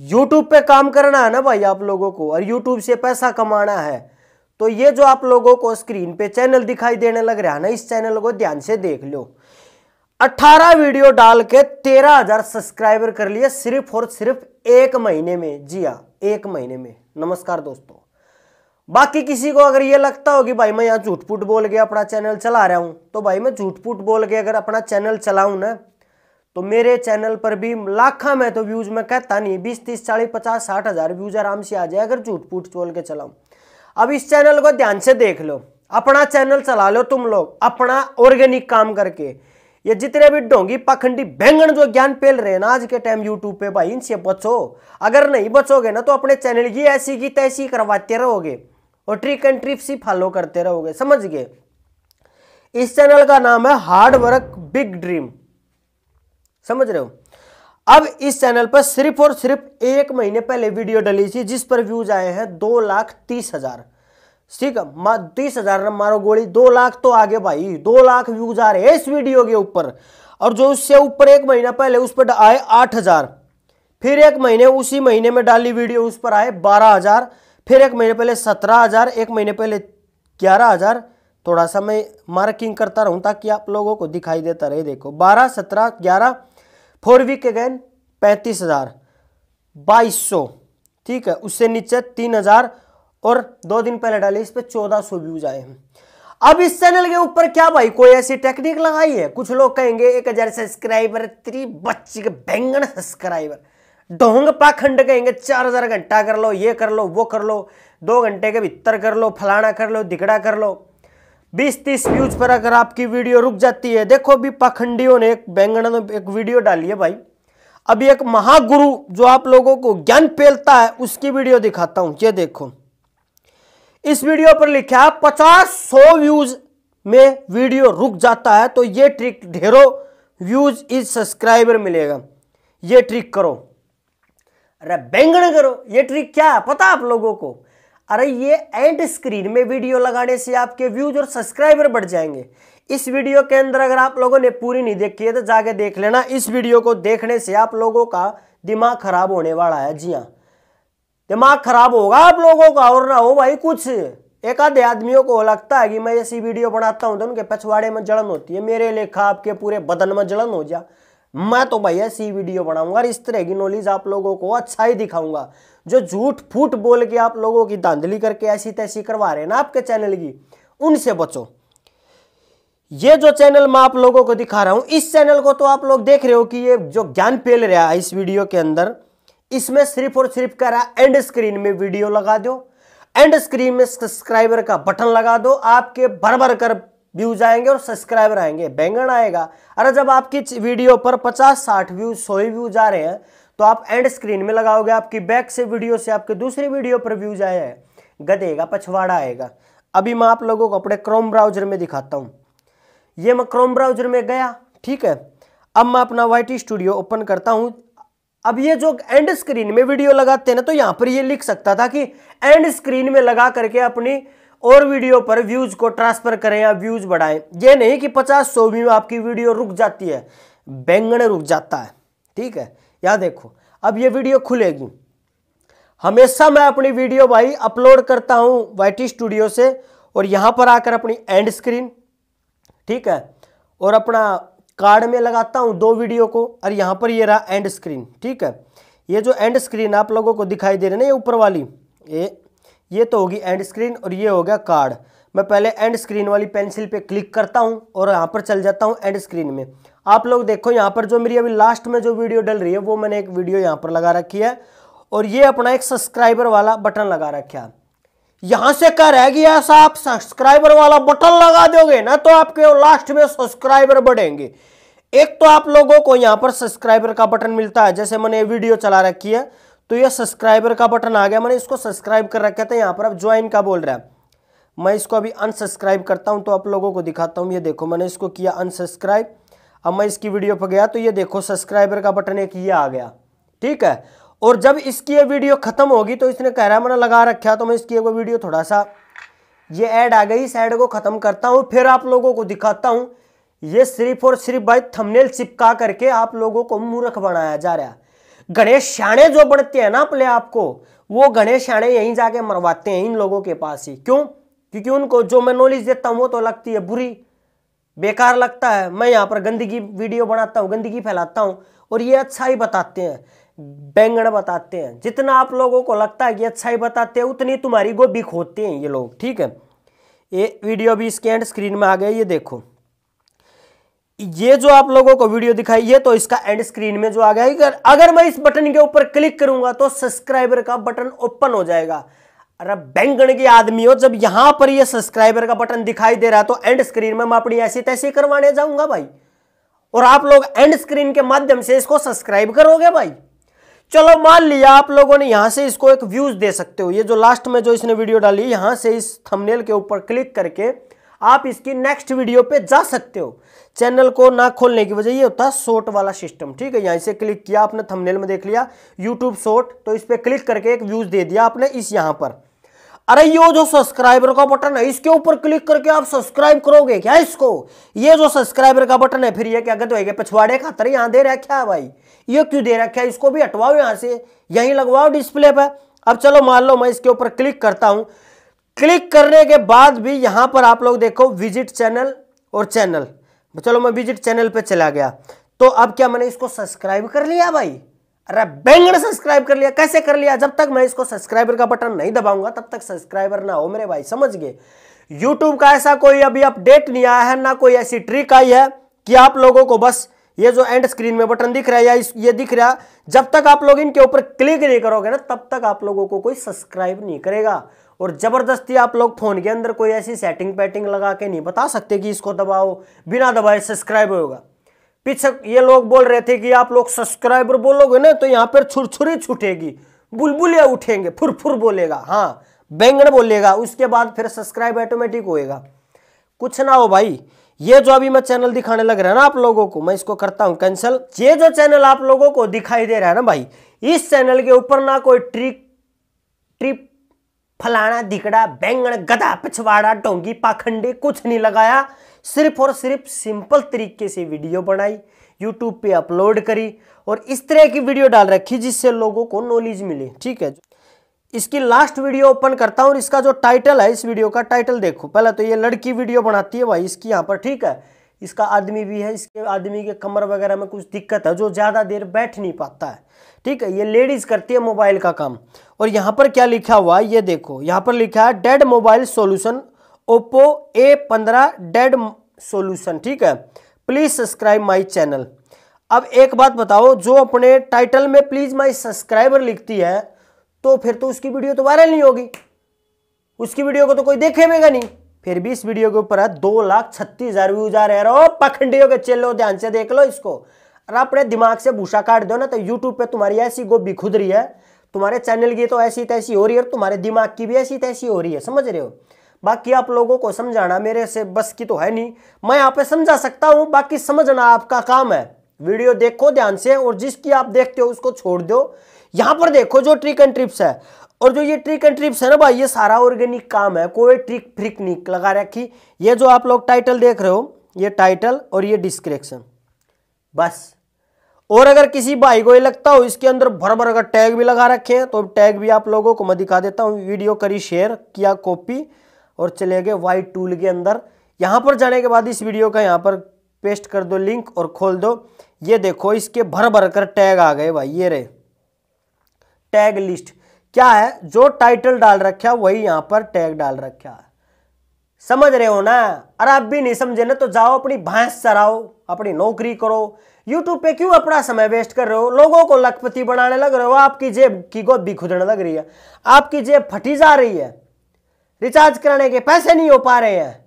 YouTube पे काम करना है ना भाई आप लोगों को और यूट्यूब से पैसा कमाना है तो ये जो आप लोगों को स्क्रीन पे चैनल दिखाई देने लग रहा है ना इस चैनल को ध्यान से देख लो 18 वीडियो डाल के 13000 सब्सक्राइबर कर लिए सिर्फ और सिर्फ एक महीने में जी हाँ एक महीने में नमस्कार दोस्तों बाकी किसी को अगर ये लगता हो कि भाई मैं यहाँ झूठ फूट बोल के अपना चैनल चला रहा हूँ तो भाई मैं झूठ फूट बोल के अगर अपना चैनल चलाऊँ ना तो मेरे चैनल पर भी लाखा में तो व्यूज में कहता नहीं बीस तीस चालीस पचास साठ हजार व्यूज आराम से आ जाए अगर झूठ फूट चोल के चलाऊं अब इस चैनल को ध्यान से देख लो अपना चैनल चला लो तुम लोग अपना ऑर्गेनिक काम करके ये जितने भी ढोंगी पाखंडी बैंगन जो ज्ञान पेल रहे ना आज के टाइम यूट्यूब पे भाई इनसे बचो अगर नहीं बचोगे ना तो अपने चैनल की ऐसी की तैसी करवाते रहोगे और ट्रिक एंड ट्रिप्स ही फॉलो करते रहोगे समझ गए इस चैनल का नाम है हार्ड वर्क बिग ड्रीम समझ रहे हो अब इस चैनल पर सिर्फ और सिर्फ एक महीने पहले वीडियो डली थी जिस पर व्यूज आए हैं दो लाख तीस हजार ठीक है तीस हजार मारो गोली दो लाख तो आगे भाई दो लाख व्यूज आ रहे हैं इस वीडियो के ऊपर और जो उससे ऊपर एक महीना पहले उस पर आए आठ हजार फिर एक महीने उसी महीने में डाली वीडियो उस पर आए बारह हजार फिर एक महीने पहले सत्रह हजार एक महीने पहले ग्यारह हजार थोड़ा सा मैं मार्किंग करता रहूं ताकि आप लोगों को दिखाई देता रहे देखो बारह सत्रह ग्यारह फोर वीक अगेन पैंतीस हज़ार बाईस सौ ठीक है उससे नीचे तीन हज़ार और दो दिन पहले डाले इस पर चौदह सौ व्यूज आए हैं अब इस चैनल के ऊपर क्या भाई कोई ऐसी टेक्निक लगाई है कुछ लोग कहेंगे एक हजार सब्सक्राइबर त्री बच्ची के बैंगन सब्सक्राइबर ढोंग पाखंड कहेंगे चार हजार घंटा कर लो ये कर लो वो कर लो दो घंटे के भीतर कर लो फलाना कर लो दिगड़ा कर लो बीस तीस व्यूज पर अगर आपकी वीडियो रुक जाती है देखो अभी पाखंडियों ने एक बैंगण ने एक वीडियो डाली है भाई अभी एक महागुरु जो आप लोगों को ज्ञान फैलता है उसकी वीडियो दिखाता हूं ये देखो इस वीडियो पर लिखा है पचास सौ व्यूज में वीडियो रुक जाता है तो ये ट्रिक ढेरो व्यूज इस सब्सक्राइबर मिलेगा ये ट्रिक करो अरे बैंगण करो ये ट्रिक क्या है पता आप लोगों को अरे ये एंड स्क्रीन में वीडियो लगाने से आपके व्यूज और सब्सक्राइबर बढ़ जाएंगे इस वीडियो के अंदर अगर आप लोगों ने पूरी नहीं देखी है तो जाके देख लेना इस वीडियो को देखने से आप लोगों का दिमाग खराब होने वाला है जी हाँ दिमाग खराब होगा आप लोगों का और ना हो भाई कुछ एक आधे आदमियों को लगता है कि मैं ऐसी वीडियो बनाता हूँ तो उनके पछवाड़े में जलन होती है मेरे लेखा आपके पूरे बदन में जलन हो जा मैं तो भाई ऐसी वीडियो बनाऊंगा इस तरह की नॉलेज आप लोगों को अच्छा ही दिखाऊंगा जो झूठ फूट बोल के आप लोगों की धांधली करके ऐसी तैसी करवा रहे हैं ना आपके चैनल की उनसे बचो ये जो चैनल मैं आप लोगों को दिखा रहा हूं इस चैनल को तो आप लोग देख रहे हो कि ये जो ज्ञान फैल रहा है इस वीडियो के अंदर इसमें सिर्फ और सिर्फ कह रहा है एंड स्क्रीन में वीडियो लगा दो एंड स्क्रीन में सब्सक्राइबर का बटन लगा दो आपके भर भर कर व्यूज आएंगे और सब्सक्राइबर आएंगे बैंगन आएगा अरे जब आपकी वीडियो पर 50 60 व्यूज सौ व्यूज आ रहे हैं तो आप एंड स्क्रीन में लगाओगे आपकी बैक से वीडियो से आपके दूसरे वीडियो पर व्यूज आया है गदेगा पछवाड़ा आएगा अभी मैं आप लोगों को अपने क्रोम ब्राउजर में दिखाता हूँ ये मैं क्रोम ब्राउजर में गया ठीक है अब मैं अपना वाई स्टूडियो ओपन करता हूँ अब ये जो एंड स्क्रीन में वीडियो लगाते हैं ना तो यहाँ पर ये लिख सकता था कि एंड स्क्रीन में लगा करके अपनी और वीडियो पर व्यूज को ट्रांसफर करें या व्यूज बढ़ाएं ये नहीं कि पचास सौ व्यू आपकी वीडियो रुक जाती है बैंगन रुक जाता है ठीक है या देखो अब ये वीडियो खुलेगी हमेशा मैं अपनी वीडियो भाई अपलोड करता हूँ वाई स्टूडियो से और यहाँ पर आकर अपनी एंड स्क्रीन ठीक है और अपना कार्ड में लगाता हूँ दो वीडियो को और यहाँ पर ये रहा एंड स्क्रीन ठीक है ये जो एंड स्क्रीन आप लोगों को दिखाई दे रही है ना ये ऊपर वाली ये ये तो होगी एंड स्क्रीन और ये हो गया कार्ड मैं पहले एंड स्क्रीन वाली पेंसिल पे क्लिक करता हूँ और यहाँ पर चल जाता हूँ एंड स्क्रीन में आप लोग देखो यहाँ पर जो मेरी अभी लास्ट में जो वीडियो डल रही है वो मैंने एक वीडियो यहाँ पर लगा रखी है और ये अपना एक सब्सक्राइबर वाला बटन लगा रखा यहां से कह रह गया आप सब्सक्राइबर वाला बटन लगा दोगे ना तो आपके लास्ट में सब्सक्राइबर बढ़ेंगे एक तो आप लोगों को यहां पर सब्सक्राइबर का बटन मिलता है जैसे मैंने वीडियो चला रखी है तो ये सब्सक्राइबर का बटन आ गया मैंने इसको सब्सक्राइब कर रखा था यहां पर अब ज्वाइन का बोल रहा है मैं इसको अभी अनसब्सक्राइब करता हूं तो आप लोगों को दिखाता हूं ये देखो मैंने इसको किया अनसब्सक्राइब अब मैं इसकी वीडियो पर गया तो ये देखो सब्सक्राइबर का बटन एक ये आ गया ठीक है और जब इसकी ये वीडियो खत्म होगी तो इसने कह रहा मैंने लगा रखा तो मैं इसकी वो वीडियो थोड़ा सा ये ऐड आ गई इस ऐड को ख़त्म करता हूँ फिर आप लोगों को दिखाता हूँ ये सिर्फ और सिर्फ भाई थमनेल चिपका करके आप लोगों को मूर्ख बनाया जा रहा है गणेश श्याणे जो बढ़ते हैं ना अपने आपको वो गणेश श्याणे यहीं जाके मरवाते हैं इन लोगों के पास ही क्यों क्योंकि उनको जो मैं नॉलेज देता हूँ वो तो लगती है बुरी बेकार लगता है मैं यहाँ पर गंदगी वीडियो बनाता हूँ गंदगी फैलाता हूँ और ये अच्छा ही बताते हैं बैंगण बताते हैं जितना आप लोगों को लगता है कि अच्छा ही बताते हैं उतनी तुम्हारी गोभी खोते हैं ये लोग ठीक है ये वीडियो भी इसके एंड स्क्रीन में आ गया ये देखो ये जो आप लोगों को वीडियो दिखाई है तो इसका एंड स्क्रीन में जो आ गया अगर मैं इस बटन के ऊपर क्लिक करूंगा तो सब्सक्राइबर का बटन ओपन हो जाएगा अरे बैंगण के आदमी हो जब यहां पर ये सब्सक्राइबर का बटन दिखाई दे रहा है तो एंड स्क्रीन में मैं अपनी ऐसी तैसी करवाने जाऊंगा भाई और आप लोग एंड स्क्रीन के माध्यम से इसको सब्सक्राइब करोगे भाई चलो मान लिया आप लोगों ने यहां से इसको एक व्यूज दे सकते हो ये जो लास्ट में जो इसने वीडियो डाली यहां से इस थमनेल के ऊपर क्लिक करके आप इसकी नेक्स्ट वीडियो पे जा सकते हो चैनल को ना खोलने की वजह ये होता है शॉर्ट वाला सिस्टम ठीक है यहां से क्लिक किया आपने थंबनेल में देख लिया यूट्यूब शॉर्ट तो इस पर क्लिक करके एक व्यूज दे दिया आपने इस यहां पर अरे यो जो सब्सक्राइबर का बटन है इसके ऊपर क्लिक करके आप सब्सक्राइब करोगे क्या इसको ये जो सब्सक्राइबर का बटन है फिर ये क्या कहते हो पिछवाड़े खातर यहाँ दे रखा है भाई ये क्यों दे रखा है इसको भी हटवाओ यहाँ से यहीं लगवाओ डिस्प्ले पर अब चलो मान लो मैं इसके ऊपर क्लिक करता हूँ क्लिक करने के बाद भी यहाँ पर आप लोग देखो विजिट चैनल और चैनल चलो मैं विजिट चैनल पर चला गया तो अब क्या मैंने इसको सब्सक्राइब कर लिया भाई अरे बैंग ने सब्सक्राइब कर लिया कैसे कर लिया जब तक मैं इसको सब्सक्राइबर का बटन नहीं दबाऊंगा तब तक सब्सक्राइबर ना हो मेरे भाई समझ गए यूट्यूब का ऐसा कोई अभी अपडेट नहीं आया है ना कोई ऐसी ट्रिक आई है कि आप लोगों को बस ये जो एंड स्क्रीन में बटन दिख रहा है या ये दिख रहा जब तक आप लोग इनके ऊपर क्लिक नहीं करोगे ना तब तक आप लोगों को कोई सब्सक्राइब नहीं करेगा और ज़बरदस्ती आप लोग फ़ोन के अंदर कोई ऐसी सेटिंग पैटिंग लगा के नहीं बता सकते कि इसको दबाओ बिना दबाए सब्सक्राइब होगा पीछे ये लोग बोल रहे थे कि आप लोग सब्सक्राइबर बोलोगे ना तो यहाँ पर छुरछुरी छूटेगी बुलबुलिया उठेंगे फुरफुर बोलेगा हाँ बैंगन बोलेगा उसके बाद फिर सब्सक्राइब ऑटोमेटिक होएगा कुछ ना हो भाई ये जो अभी मैं चैनल दिखाने लग रहा है ना आप लोगों को मैं इसको करता हूँ कैंसिल ये जो चैनल आप लोगों को दिखाई दे रहा है ना भाई इस चैनल के ऊपर ना कोई ट्रिक ट्रिप फलाना दिकड़ा बैंगन गदा पिछवाड़ा डोंगी पाखंडे कुछ नहीं लगाया सिर्फ और सिर्फ सिंपल तरीके से वीडियो बनाई यूट्यूब पे अपलोड करी और इस तरह की वीडियो डाल रखी जिससे लोगों को नॉलेज मिले ठीक है इसकी लास्ट वीडियो ओपन करता हूँ और इसका जो टाइटल है इस वीडियो का टाइटल देखो पहले तो ये लड़की वीडियो बनाती है भाई इसकी यहाँ पर ठीक है इसका आदमी भी है इसके आदमी के कमर वगैरह में कुछ दिक्कत है जो ज़्यादा देर बैठ नहीं पाता है ठीक है ये लेडीज़ करती है मोबाइल का काम और यहाँ पर क्या लिखा हुआ है ये देखो यहाँ पर लिखा है dead mobile solution Oppo A पंद्रह डेड सोल्यूशन ठीक है प्लीज़ सब्सक्राइब माई चैनल अब एक बात बताओ जो अपने टाइटल में प्लीज़ माई सब्सक्राइबर लिखती है तो फिर तो उसकी वीडियो तो वायरल नहीं होगी उसकी वीडियो को तो कोई देखेगा नहीं फिर भी इस वीडियो के ऊपर दो लाख छत्तीस हजार व्यूज आ रहे हो पखंडियों के चेलो ध्यान से देख लो इसको और अपने दिमाग से भूसा काट दो ना तो यूट्यूब पे तुम्हारी ऐसी गोभी खुद रही है तुम्हारे चैनल की तो ऐसी तैसी हो रही है और तुम्हारे दिमाग की भी ऐसी तैसी हो रही है समझ रहे हो बाकी आप लोगों को समझाना मेरे से बस की तो है नहीं मैं यहाँ पे समझा सकता हूँ बाकी समझना आपका काम है वीडियो देखो ध्यान से और जिसकी आप देखते हो उसको छोड़ दो यहां पर देखो जो ट्रिक एंड ट्रिप्स है और जो ये ट्रिक एंड ट्रिप्स है ना भाई ये सारा ऑर्गेनिक काम है कोई ट्रिक फ्रिक नहीं लगा रखी ये जो आप लोग टाइटल देख रहे हो ये टाइटल और ये डिस्क्रिप्शन बस और अगर किसी भाई को ये लगता हो इसके अंदर भर भर अगर टैग भी लगा रखे हैं तो टैग भी आप लोगों को मैं दिखा देता हूँ वीडियो करी शेयर किया कॉपी और चले गए वाइट टूल के अंदर यहाँ पर जाने के बाद इस वीडियो का यहाँ पर पेस्ट कर दो लिंक और खोल दो ये देखो इसके भर भर कर टैग आ गए भाई ये रहे टैग लिस्ट क्या है जो टाइटल डाल रखा वही यहां पर टैग डाल रखा है समझ रहे हो ना अरे आप भी नहीं समझे ना तो जाओ अपनी भैंस चराओ अपनी नौकरी करो यूट्यूब पे क्यों अपना समय वेस्ट कर रहे हो लोगों को लखपति बनाने लग रहे हो आपकी जेब की गोद भी खुदने लग रही है आपकी जेब फटी जा रही है रिचार्ज कराने के पैसे नहीं हो पा रहे हैं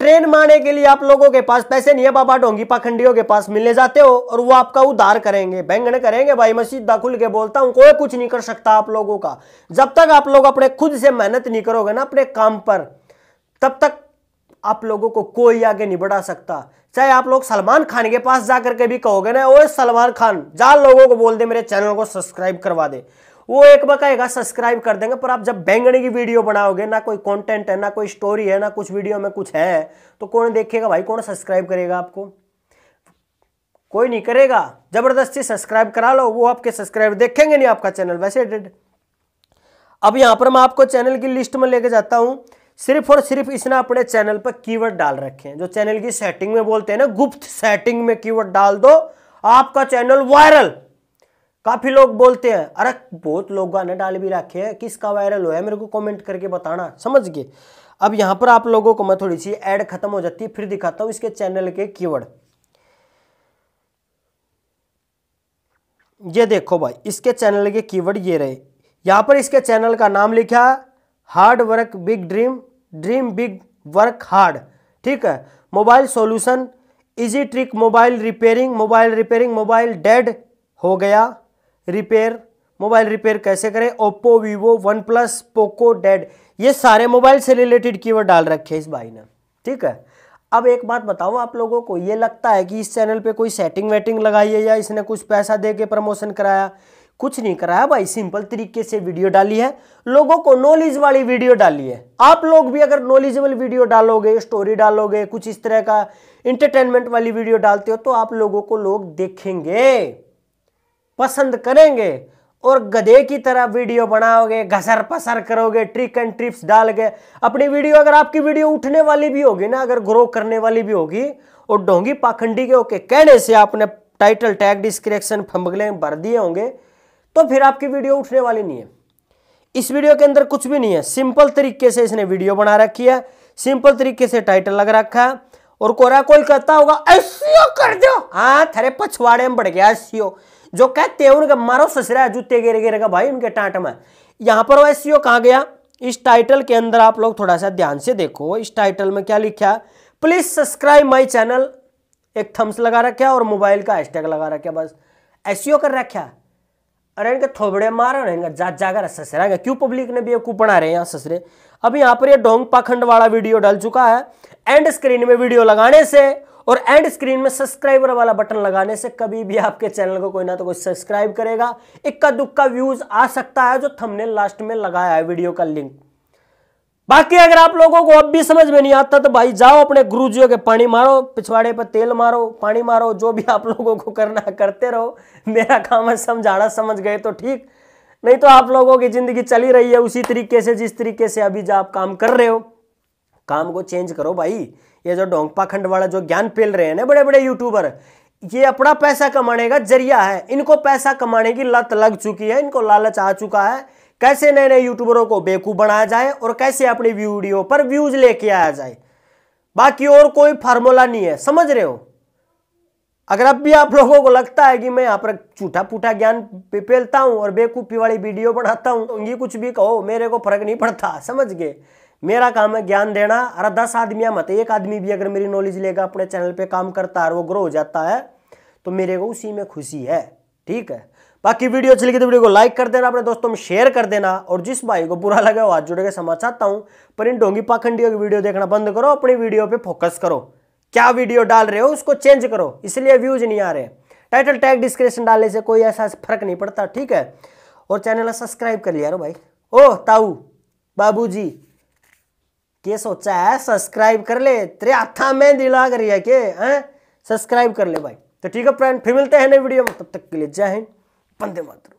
ट्रेन मारने के लिए आप लोगों के पास पैसे नहीं है बाबा ढोंगी पाखंडियों के पास मिलने जाते हो और वो आपका उधार करेंगे बैंगन करेंगे भाई मैं सीधा खुल के बोलता हूँ कोई कुछ नहीं कर सकता आप लोगों का जब तक आप लोग अपने खुद से मेहनत नहीं करोगे ना अपने काम पर तब तक आप लोगों को कोई आगे नहीं बढ़ा सकता चाहे आप लोग सलमान खान के पास जाकर के भी कहोगे ना ओ सलमान खान जा लोगों को बोल दे मेरे चैनल को सब्सक्राइब करवा दे वो एक बकाएगा सब्सक्राइब कर देंगे पर आप जब बैंगणी की वीडियो बनाओगे ना कोई कंटेंट है ना कोई स्टोरी है ना कुछ वीडियो में कुछ है तो कौन देखेगा भाई कौन सब्सक्राइब करेगा आपको कोई नहीं करेगा जबरदस्ती सब्सक्राइब करा लो वो आपके सब्सक्राइब देखेंगे नहीं आपका चैनल वैसे डेड अब यहां पर मैं आपको चैनल की लिस्ट में लेके जाता हूं सिर्फ और सिर्फ इसने अपने चैनल पर कीवर्ड डाल रखे हैं जो चैनल की सेटिंग में बोलते हैं ना गुप्त सेटिंग में कीवर्ड डाल दो आपका चैनल वायरल काफी लोग बोलते हैं अरे बहुत लोग ने डाल भी रखे हैं किसका वायरल हुआ है मेरे को कमेंट करके बताना समझ गए अब यहां पर आप लोगों को मैं थोड़ी सी एड खत्म हो जाती है फिर दिखाता हूं इसके चैनल के कीवर्ड ये देखो भाई इसके चैनल के कीवर्ड ये रहे यहां पर इसके चैनल का नाम लिखा hard work big dream dream big work hard ठीक है mobile solution easy trick mobile repairing mobile repairing mobile dead हो गया रिपेयर मोबाइल रिपेयर कैसे करें Oppo Vivo one plus Poco dead ये सारे मोबाइल से रिलेटेड कीवर्ड डाल रखे इस भाई ने ठीक है अब एक बात बताओ आप लोगों को ये लगता है कि इस चैनल पे कोई सेटिंग वेटिंग लगाई है या इसने कुछ पैसा दे के प्रमोशन कराया कुछ नहीं कराया भाई सिंपल तरीके से वीडियो डाली है लोगों को नॉलेज वाली वीडियो डाली है आप लोग भी अगर नॉलेजेबल वीडियो डालोगे स्टोरी डालोगे कुछ इस तरह का इंटरटेनमेंट वाली वीडियो डालते हो तो आप लोगों को लोग देखेंगे पसंद करेंगे और गधे की तरह वीडियो बनाओगे घसर पसर करोगे ट्रिक एंड ट्रिप्स डाल के अपनी वीडियो अगर आपकी वीडियो उठने वाली भी होगी ना अगर ग्रो करने वाली भी होगी और डोंगी पाखंडी के ओके कहने से आपने टाइटल टैग डिस्क्रिप्शन फंबगले भर दिए होंगे तो फिर आपकी वीडियो उठने वाली नहीं है इस वीडियो के अंदर कुछ भी नहीं है सिंपल तरीके से इसने वीडियो बना रखी है सिंपल तरीके से टाइटल लग रखा है और कोरा कोई कहता होगा एस कर दो हाँ थरे पछवाड़े में बढ़ गया एस जो कहते हैं उनका मारो ससरा है जूते गिर गिर गिरेगा भाई उनके टाट में यहां पर वो एस कहा गया इस टाइटल के अंदर आप लोग थोड़ा सा ध्यान से देखो इस टाइटल में क्या लिखा है प्लीज सब्सक्राइब माई चैनल एक थम्स लगा रखा और मोबाइल का हैशटैग लगा रखा बस ऐसी कर रखा अरे इनके थोबड़े मारो ना इनका जात जाकर ससरा क्यों पब्लिक ने भी बेवकूफ बना रहे हैं यहाँ ससरे अब यहाँ पर ये डोंग पाखंड वाला वीडियो डल चुका है एंड स्क्रीन में वीडियो लगाने से और एंड स्क्रीन में सब्सक्राइबर वाला बटन लगाने से कभी भी आपके चैनल को कोई ना तो कोई सब्सक्राइब करेगा इक्का दुक्का व्यूज आ सकता है जो थमने लास्ट में लगाया है वीडियो का लिंक बाकी अगर आप लोगों को अब भी समझ में नहीं आता तो भाई जाओ अपने गुरुजियों के पानी मारो पिछवाड़े पर तेल मारो पानी मारो जो भी आप लोगों को करना करते रहो मेरा काम है समझाड़ा समझ गए तो ठीक नहीं तो आप लोगों की जिंदगी चली रही है उसी तरीके से जिस तरीके से अभी जो आप काम कर रहे हो काम को चेंज करो भाई ये जो डोंगपा खंड वाला जो ज्ञान पेल रहे हैं ना बड़े बड़े यूट्यूबर ये अपना पैसा कमाने का जरिया है इनको पैसा कमाने की लत लग चुकी है इनको लालच आ चुका है कैसे नए नए यूट्यूबरों को बेकूफ बनाया जाए और कैसे अपनी वीडियो पर व्यूज लेके आया जाए बाकी और कोई फार्मूला नहीं है समझ रहे हो अगर अब भी आप लोगों को लगता है कि मैं यहाँ पर झूठा फूटा ज्ञान पेलता हूँ और बेकूफी वाली वीडियो बनाता हूँ तो ये कुछ भी कहो मेरे को फर्क नहीं पड़ता समझ गए मेरा काम है ज्ञान देना अरे दस आदमियां मत एक आदमी भी अगर मेरी नॉलेज लेगा अपने चैनल पे काम करता है वो ग्रो हो जाता है तो मेरे को उसी में खुशी है ठीक है बाकी वीडियो अच्छी लगी तो वीडियो को लाइक कर देना अपने दोस्तों में शेयर कर देना और जिस भाई को बुरा लगे वो हाथ जुड़ के क्षमा चाहता हूँ पर इन ढोंगी पाखंडियों की वीडियो देखना बंद करो अपनी वीडियो पे फोकस करो क्या वीडियो डाल रहे हो उसको चेंज करो इसलिए व्यूज नहीं आ रहे टाइटल टैग डिस्क्रिप्शन डालने से कोई ऐसा फर्क नहीं पड़ता ठीक है और चैनल सब्सक्राइब कर लिया भाई ओ ताऊ बाबूजी के सोचा है सब्सक्राइब कर ले तेरे हाथा में दिला करिए के सब्सक्राइब कर ले भाई तो ठीक है फ्रेंड फिर मिलते हैं नए वीडियो में तब तक के लिए जय हिंद बंदे मात्र